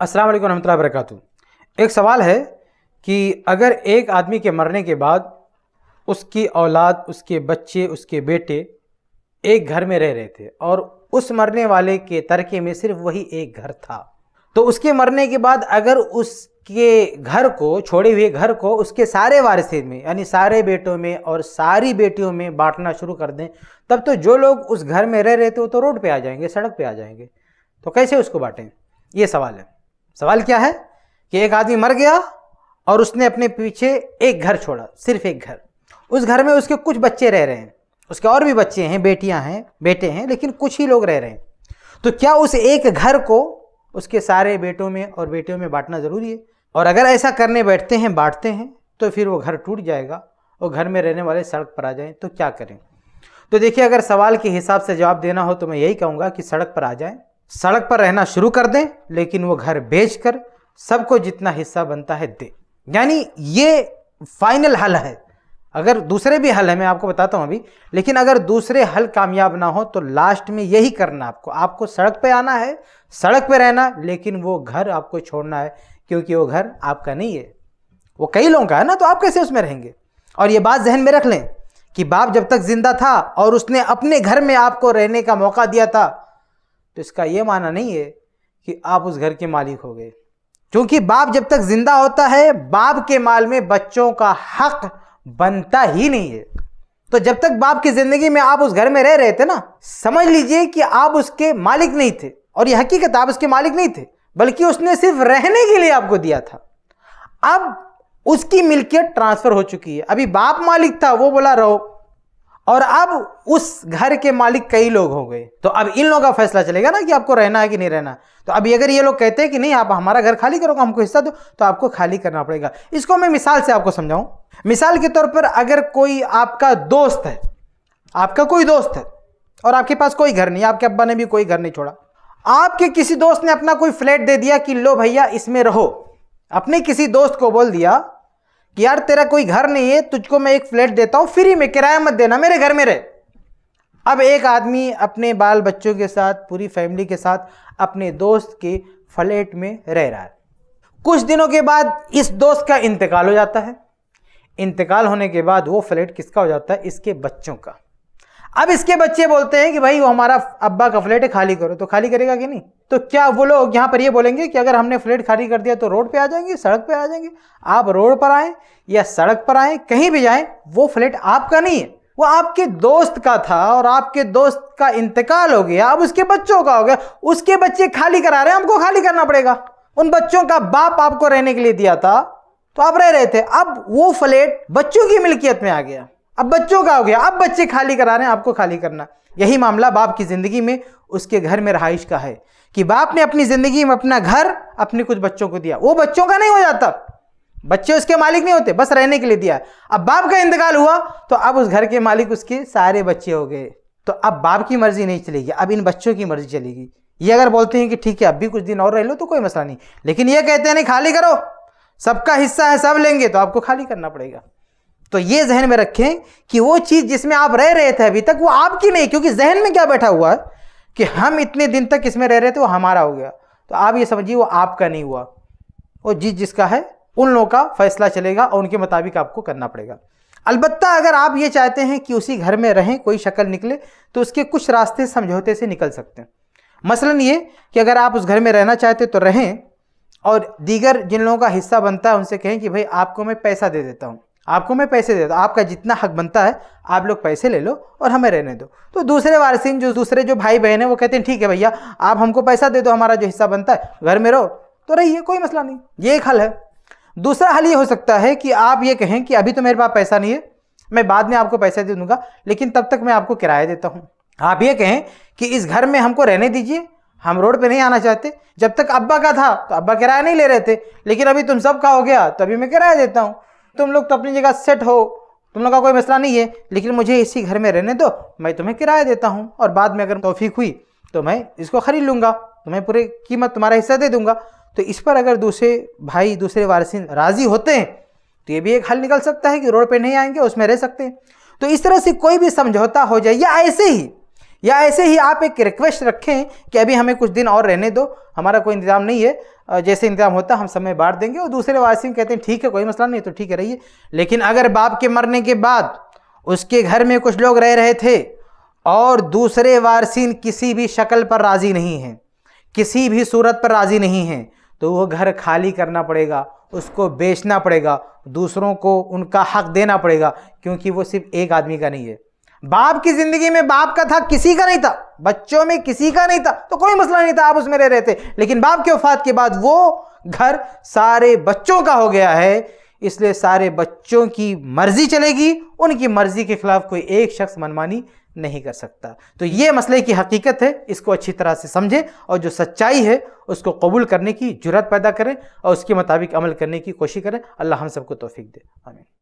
असल वरम वरक एक सवाल है कि अगर एक आदमी के मरने के बाद उसकी औलाद उसके बच्चे उसके बेटे एक घर में रह रहे थे और उस मरने वाले के तरके में सिर्फ वही एक घर था तो उसके मरने के बाद अगर उसके घर को छोड़े हुए घर को उसके सारे वारिस में यानी सारे बेटों में और सारी बेटियों में बांटना शुरू कर दें तब तो जो लोग उस घर में रह रहे थे वो तो रोड पर आ जाएंगे सड़क पर आ जाएंगे तो कैसे उसको बांटें ये सवाल है सवाल क्या है कि एक आदमी मर गया और उसने अपने पीछे एक घर छोड़ा सिर्फ एक घर उस घर में उसके कुछ बच्चे रह रहे हैं उसके और भी बच्चे हैं बेटियां हैं बेटे हैं लेकिन कुछ ही लोग रह रहे हैं तो क्या उस एक घर को उसके सारे बेटों में और बेटियों में बांटना ज़रूरी है और अगर ऐसा करने बैठते हैं बांटते हैं तो फिर वो घर टूट जाएगा और घर में रहने वाले सड़क पर आ जाएं तो क्या करें तो देखिए अगर सवाल के हिसाब से जवाब देना हो तो मैं यही कहूँगा कि सड़क पर आ जाएं सड़क पर रहना शुरू कर दें लेकिन वो घर बेचकर सबको जितना हिस्सा बनता है दे यानी ये फाइनल हल है अगर दूसरे भी हल है मैं आपको बताता हूँ अभी लेकिन अगर दूसरे हल कामयाब ना हो तो लास्ट में यही करना आपको आपको सड़क पे आना है सड़क पे रहना लेकिन वो घर आपको छोड़ना है क्योंकि वो घर आपका नहीं है वो कई लोगों का है ना तो आप कैसे उसमें रहेंगे और ये बात जहन में रख लें कि बाप जब तक ज़िंदा था और उसने अपने घर में आपको रहने का मौका दिया था तो इसका ये माना नहीं है कि आप उस घर के मालिक हो गए क्योंकि बाप जब तक जिंदा होता है बाप के माल में बच्चों का हक बनता ही नहीं है तो जब तक बाप की जिंदगी में आप उस घर में रह रहे थे ना समझ लीजिए कि आप उसके मालिक नहीं थे और यह हकीकत आप उसके मालिक नहीं थे बल्कि उसने सिर्फ रहने के लिए आपको दिया था अब उसकी मिल्कियत ट्रांसफर हो चुकी है अभी बाप मालिक था वो बोला रहो और अब उस घर के मालिक कई लोग हो गए तो अब इन लोगों का फैसला चलेगा ना कि आपको रहना है कि नहीं रहना तो अभी अगर ये लोग कहते हैं कि नहीं आप हमारा घर खाली करोगे हमको हिस्सा दो तो आपको खाली करना पड़ेगा इसको मैं मिसाल से आपको समझाऊं मिसाल के तौर पर अगर कोई आपका दोस्त है आपका कोई दोस्त है और आपके पास कोई घर नहीं आपके अब्बा ने भी कोई घर नहीं छोड़ा आपके किसी दोस्त ने अपना कोई फ्लैट दे दिया कि लो भैया इसमें रहो अपने किसी दोस्त को बोल दिया कि यार तेरा कोई घर नहीं है तुझको मैं एक फ्लैट देता हूँ फ्री में किराया मत देना मेरे घर में रहे अब एक आदमी अपने बाल बच्चों के साथ पूरी फैमिली के साथ अपने दोस्त के फ्लैट में रह रहा है कुछ दिनों के बाद इस दोस्त का इंतकाल हो जाता है इंतकाल होने के बाद वो फ्लैट किसका हो जाता है इसके बच्चों का अब इसके बच्चे बोलते हैं कि भाई वो हमारा अब्बा का फ्लैट है खाली करो तो खाली करेगा कि नहीं तो क्या वो लोग यहाँ पर ये बोलेंगे कि अगर हमने फ्लैट खाली कर दिया तो रोड पे आ जाएंगे सड़क पे आ जाएंगे आप रोड पर आएँ या सड़क पर आएँ कहीं भी जाएँ वो फ्लैट आपका नहीं है वो आपके दोस्त का था और आपके दोस्त का इंतकाल हो गया अब उसके बच्चों का हो गया उसके बच्चे खाली करा रहे हैं हमको खाली करना पड़ेगा उन बच्चों का बाप आपको रहने के लिए दिया था तो आप रह रहे थे अब वो फ्लैट बच्चों की मिल्कियत में आ गया अब बच्चों का हो गया अब बच्चे खाली करा रहे हैं आपको खाली करना यही मामला बाप की ज़िंदगी में उसके घर में रहाइश का है कि बाप ने अपनी ज़िंदगी में अपना घर अपने कुछ बच्चों को दिया वो बच्चों का नहीं हो जाता बच्चे उसके मालिक नहीं होते बस रहने के लिए दिया अब बाप का इंतकाल हुआ तो अब उस घर के मालिक उसके सारे बच्चे हो गए तो अब बाप की मर्ज़ी नहीं चलेगी अब इन बच्चों की मर्ज़ी चलेगी ये अगर बोलते हैं कि ठीक है अब भी कुछ दिन और रह लो तो कोई मसला नहीं लेकिन ये कहते हैं नहीं खाली करो सबका हिस्सा है सब लेंगे तो आपको खाली करना पड़ेगा तो ये जहन में रखें कि वो चीज़ जिसमें आप रह रहे थे अभी तक वो आपकी नहीं क्योंकि जहन में क्या बैठा हुआ है कि हम इतने दिन तक इसमें रह रहे थे वो हमारा हो गया तो आप ये समझिए वो आपका नहीं हुआ वो जिस जिसका है उन लोगों का फैसला चलेगा और उनके मुताबिक आपको करना पड़ेगा अलबत्त अगर आप ये चाहते हैं कि उसी घर में रहें कोई शक्ल निकले तो उसके कुछ रास्ते समझौते से निकल सकते हैं मसलन ये कि अगर आप उस घर में रहना चाहते तो रहें और दीगर जिन लोगों का हिस्सा बनता है उनसे कहें कि भाई आपको मैं पैसा दे देता हूँ आपको मैं पैसे दे दो आपका जितना हक बनता है आप लोग पैसे ले लो और हमें रहने दो तो दूसरे वारसिन जो दूसरे जो भाई बहन है वो कहते हैं ठीक है भैया आप हमको पैसा दे दो हमारा जो हिस्सा बनता है घर में रहो तो रहिए कोई मसला नहीं ये एक हल है दूसरा हल ये हो सकता है कि आप ये कहें कि अभी तो मेरे पास पैसा नहीं है मैं बाद में आपको पैसा दे दूंगा लेकिन तब तक मैं आपको किराया देता हूँ आप ये कहें कि इस घर में हमको रहने दीजिए हम रोड पे नहीं आना चाहते जब तक अब्बा का था तो अब्बा किराया नहीं ले रहे थे लेकिन अभी तुम सब का हो गया तो अभी मैं किराया देता हूँ तुम लोग तो अपनी जगह सेट हो तुम लोग का कोई मसला नहीं है लेकिन मुझे इसी घर में रहने दो मैं तुम्हें किराया देता हूँ और बाद में अगर तोफीक हुई तो मैं इसको ख़रीद लूँगा तुम्हें पूरी कीमत तुम्हारा हिस्सा दे दूँगा तो इस पर अगर दूसरे भाई दूसरे वारसिन राज़ी होते हैं तो ये भी एक हल निकल सकता है कि रोड पे नहीं आएंगे उसमें रह सकते हैं तो इस तरह से कोई भी समझौता हो जाए या ऐसे ही या ऐसे ही आप एक रिक्वेस्ट रखें कि अभी हमें कुछ दिन और रहने दो हमारा कोई इंतजाम नहीं है जैसे इंतजाम होता हम समय बांट देंगे और दूसरे वासी कहते हैं ठीक है कोई मसला नहीं तो ठीक है रहिए लेकिन अगर बाप के मरने के बाद उसके घर में कुछ लोग रह रहे थे और दूसरे वारसिन किसी भी शक्ल पर राज़ी नहीं हैं किसी भी सूरत पर राज़ी नहीं हैं तो वो घर खाली करना पड़ेगा उसको बेचना पड़ेगा दूसरों को उनका हक देना पड़ेगा क्योंकि वो सिर्फ एक आदमी का नहीं है बाप की जिंदगी में बाप का था किसी का नहीं था बच्चों में किसी का नहीं था तो कोई मसला नहीं था आप उसमें रह रहे थे लेकिन बाप के वफात के बाद वो घर सारे बच्चों का हो गया है इसलिए सारे बच्चों की मर्जी चलेगी उनकी मर्जी के खिलाफ कोई एक शख्स मनमानी नहीं कर सकता तो ये मसले की हकीकत है इसको अच्छी तरह से समझें और जो सच्चाई है उसको कबूल करने की जरूरत पैदा करें और उसके मुताबिक अमल करने की कोशिश करें अल्लाह हम सबको तोफ़ी दे आमीन